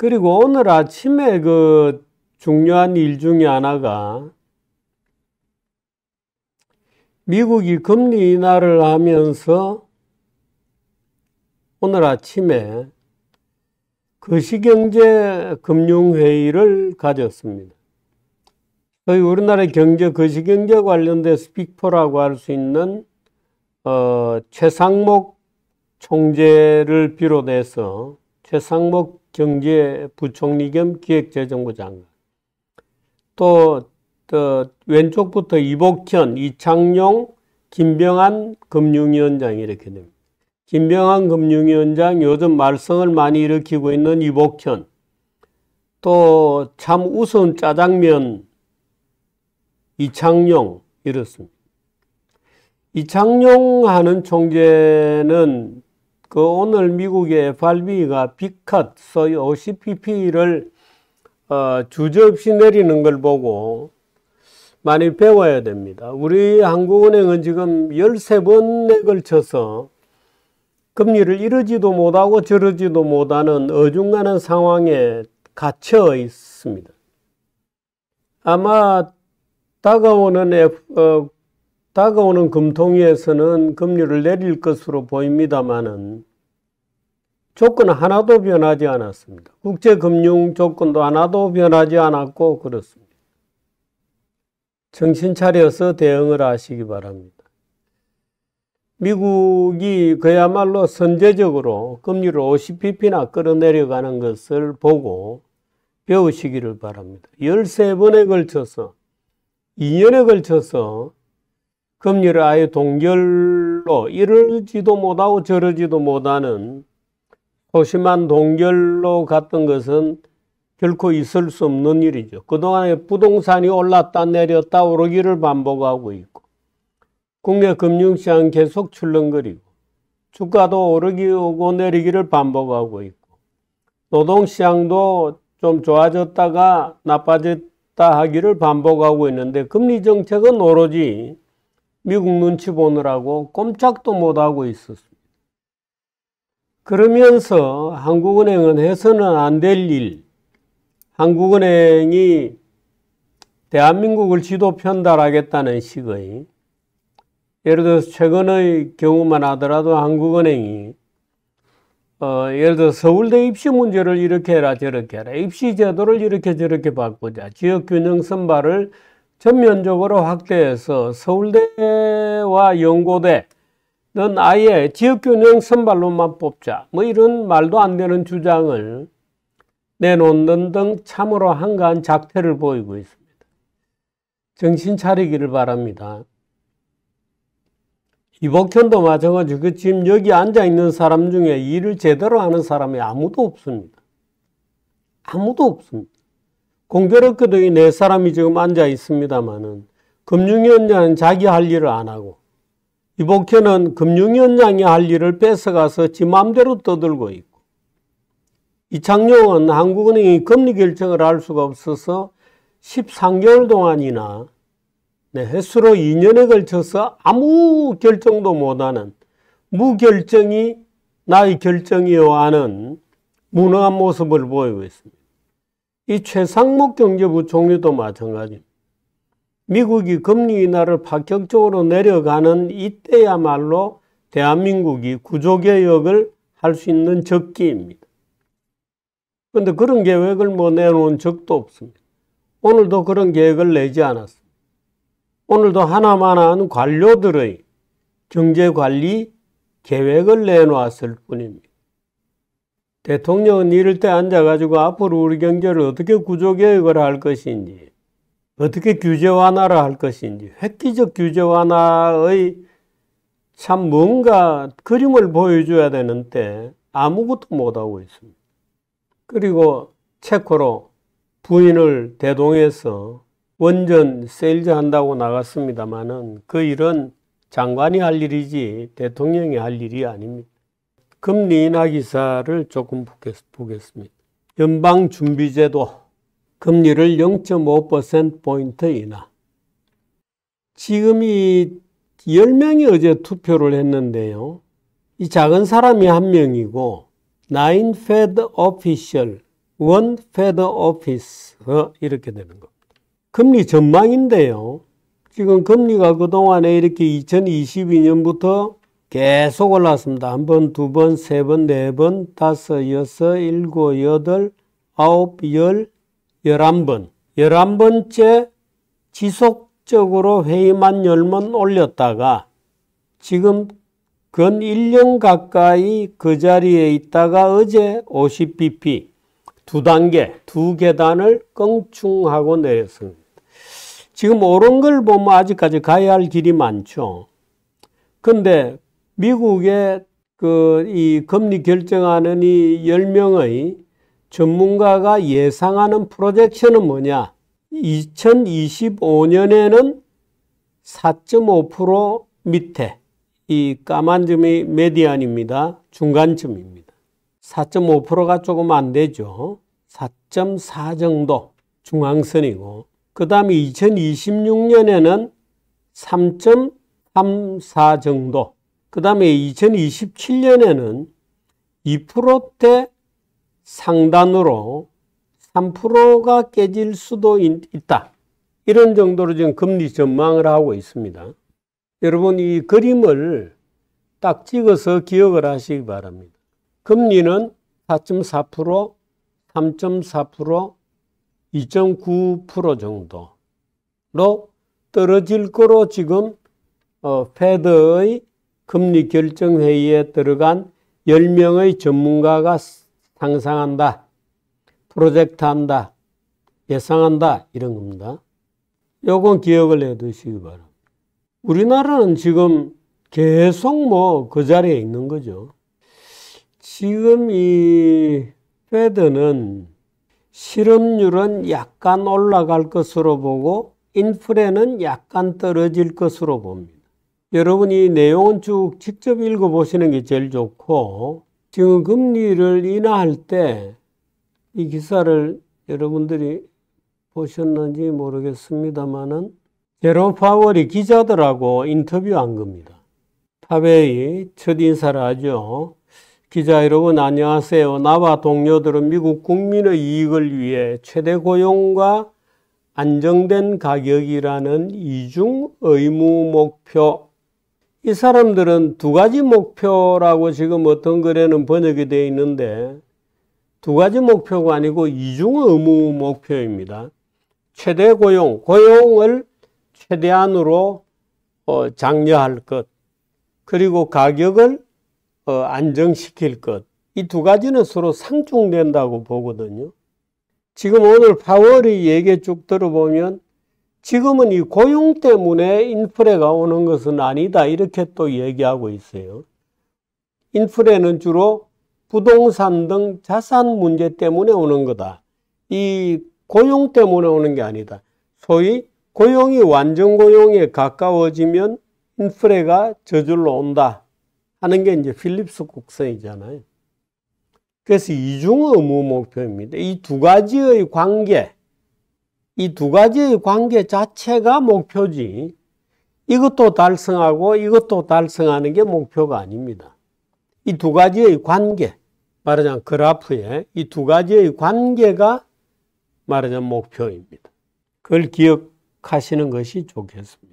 그리고 오늘 아침에 그 중요한 일 중에 하나가 미국이 금리 인하를 하면서 오늘 아침에 거시경제 그 금융회의를 가졌습니다. 저희 우리나라의 경제, 거시경제 그 관련돼서 빅포라고 할 수 있는 어, 최상목 총재를 비롯해서 최상목 경제부총리 겸 기획재정부 장관. 또, 또 왼쪽부터 이복현, 이창용, 김병한 금융위원장 이렇게 됩니다. 김병한 금융위원장 요즘 말썽을 많이 일으키고 있는 이복현. 또 참 우스운 짜장면 이창용 이렇습니다. 이창용 하는 총재는 그 오늘 미국의 발비가 빅컷 소위 OCPP를 어, 주저없이 내리는 걸 보고 많이 배워야 됩니다. 우리 한국은행은 지금 13번에 걸쳐서 금리를 이러지도 못하고 저러지도 못하는 어중간한 상황에 갇혀 있습니다. 아마 다가오는 F, 어, 다가오는 금통위에서는 금리를 내릴 것으로 보입니다만은 조건 하나도 변하지 않았습니다. 국제금융 조건도 하나도 변하지 않았고 그렇습니다. 정신 차려서 대응을 하시기 바랍니다. 미국이 그야말로 선제적으로 금리를 50pp나 끌어내려가는 것을 보고 배우시기를 바랍니다. 13번에 걸쳐서 2년에 걸쳐서 금리를 아예 동결로 이러지도 못하고 저러지도 못하는 소심한 동결로 갔던 것은 결코 있을 수 없는 일이죠. 그동안에 부동산이 올랐다 내렸다 오르기를 반복하고 있고 국내 금융시장 계속 출렁거리고 주가도 오르기 오고 내리기를 반복하고 있고 노동시장도 좀 좋아졌다가 나빠졌다 하기를 반복하고 있는데 금리 정책은 오로지 미국 눈치 보느라고 꼼짝도 못하고 있었습니다. 그러면서 한국은행은 해서는 안 될 일, 한국은행이 대한민국을 지도 편달하겠다는 식의 예를 들어서 최근의 경우만 하더라도 한국은행이 어, 예를 들어 서울대 입시 문제를 이렇게 해라 저렇게 해라 입시 제도를 이렇게 저렇게 바꾸자 지역 균형 선발을 전면적으로 확대해서 서울대와 연고대는 아예 지역균형 선발로만 뽑자 뭐 이런 말도 안 되는 주장을 내놓는 등 참으로 한가한 작태를 보이고 있습니다. 정신 차리기를 바랍니다. 이복현도 마찬가지고 지금 여기 앉아있는 사람 중에 일을 제대로 하는 사람이 아무도 없습니다. 아무도 없습니다. 공교롭게도 이네 사람이 지금 앉아 있습니다만은 금융위원장은 자기 할 일을 안 하고 이복현은 금융위원장이 할 일을 뺏어가서 지 마음대로 떠들고 있고 이창용은 한국은행이 금리 결정을 할 수가 없어서 13개월 동안이나 네, 횟수로 2년에 걸쳐서 아무 결정도 못하는 무결정이 나의 결정이요 하는 무능한 모습을 보이고 있습니다. 이 최상목 경제부 총리도 마찬가지. 미국이 금리 인하를 파격적으로 내려가는 이때야말로 대한민국이 구조개혁을 할 수 있는 적기입니다. 그런데 그런 계획을 뭐 내놓은 적도 없습니다. 오늘도 그런 계획을 내지 않았습니다. 오늘도 하나만한 관료들의 경제관리 계획을 내놓았을 뿐입니다. 대통령은 이럴 때 앉아가지고 앞으로 우리 경제를 어떻게 구조개혁을 할 것인지, 어떻게 규제 완화를 할 것인지, 획기적 규제 완화의 참 뭔가 그림을 보여줘야 되는데 아무것도 못하고 있습니다. 그리고 체코로 부인을 대동해서 원전 세일즈 한다고 나갔습니다마는 그 일은 장관이 할 일이지 대통령이 할 일이 아닙니다. 금리 인하 기사를 조금 보겠습니다. 연방준비제도 금리를 0.5%포인트 인하. 지금 이 10명이 어제 투표를 했는데요. 이 작은 사람이 한 명이고, 9 Fed Official, 1 Fed o f 어, 이렇게 되는 겁니다. 금리 전망인데요. 지금 금리가 그동안에 이렇게 2022년부터 계속 올라왔습니다. 한 번, 두 번, 세 번, 네 번, 다섯, 여섯, 일곱, 여덟, 아홉, 열, 열한 번. 열한 번째 지속적으로 회의만 열면 올렸다가 지금 근 1년 가까이 그 자리에 있다가 어제 50bp 두 단계, 두 계단을 껑충하고 내렸습니다. 지금 오른 걸 보면 아직까지 가야 할 길이 많죠. 근데 미국의 그이 금리 결정하는 이 10명의 전문가가 예상하는 프로젝션은 뭐냐? 2025년에는 4.5% 밑에 이 까만 점이 메디안입니다. 중간점입니다. 4.5%가 조금 안 되죠. 4.4 정도 중앙선이고 그 다음에 2026년에는 3.34 정도 그 다음에 2027년에는 2%대 상단으로 3%가 깨질 수도 있다. 이런 정도로 지금 금리 전망을 하고 있습니다. 여러분 이 그림을 딱 찍어서 기억을 하시기 바랍니다. 금리는 4.4%, 3.4%, 2.9% 정도로 떨어질 거로 지금 어, 페드의 금리 결정회의에 들어간 10명의 전문가가 상상한다, 프로젝트한다, 예상한다 이런 겁니다. 요건 기억을 해두시기 바랍니다. 우리나라는 지금 계속 뭐 그 자리에 있는 거죠. 지금 이 페드는 실업률은 약간 올라갈 것으로 보고 인플레는 약간 떨어질 것으로 봅니다. 여러분이 내용은 쭉 직접 읽어보시는 게 제일 좋고 지금 금리를 인하할 때 이 기사를 여러분들이 보셨는지 모르겠습니다만은 제로 파월이 기자들하고 인터뷰한 겁니다. 탑웨이 첫 인사를 하죠. 기자 여러분 안녕하세요. 나와 동료들은 미국 국민의 이익을 위해 최대 고용과 안정된 가격이라는 이중 의무 목표 이 사람들은 두 가지 목표라고 지금 어떤 글에는 번역이 되어 있는데 두 가지 목표가 아니고 이중 의무 목표입니다. 최대 고용, 고용을 최대한으로 어, 장려할 것, 그리고 가격을 어, 안정시킬 것. 이 두 가지는 서로 상충된다고 보거든요. 지금 오늘 파월이 얘기 쭉 들어보면 지금은 이 고용 때문에 인플레가 오는 것은 아니다. 이렇게 또 얘기하고 있어요. 인플레는 주로 부동산 등 자산 문제 때문에 오는 거다. 이 고용 때문에 오는 게 아니다. 소위 고용이 완전 고용에 가까워지면 인플레가 저절로 온다 하는 게 이제 필립스 곡선이잖아요. 그래서 이중 의무 목표입니다. 이 두 가지의 관계, 이두 가지의 관계 자체가 목표지 이것도 달성하고 이것도 달성하는 게 목표가 아닙니다. 이 두 가지의 관계, 말하자면 그래프에 이 두 가지의 관계가 말하자면 목표입니다. 그걸 기억하시는 것이 좋겠습니다.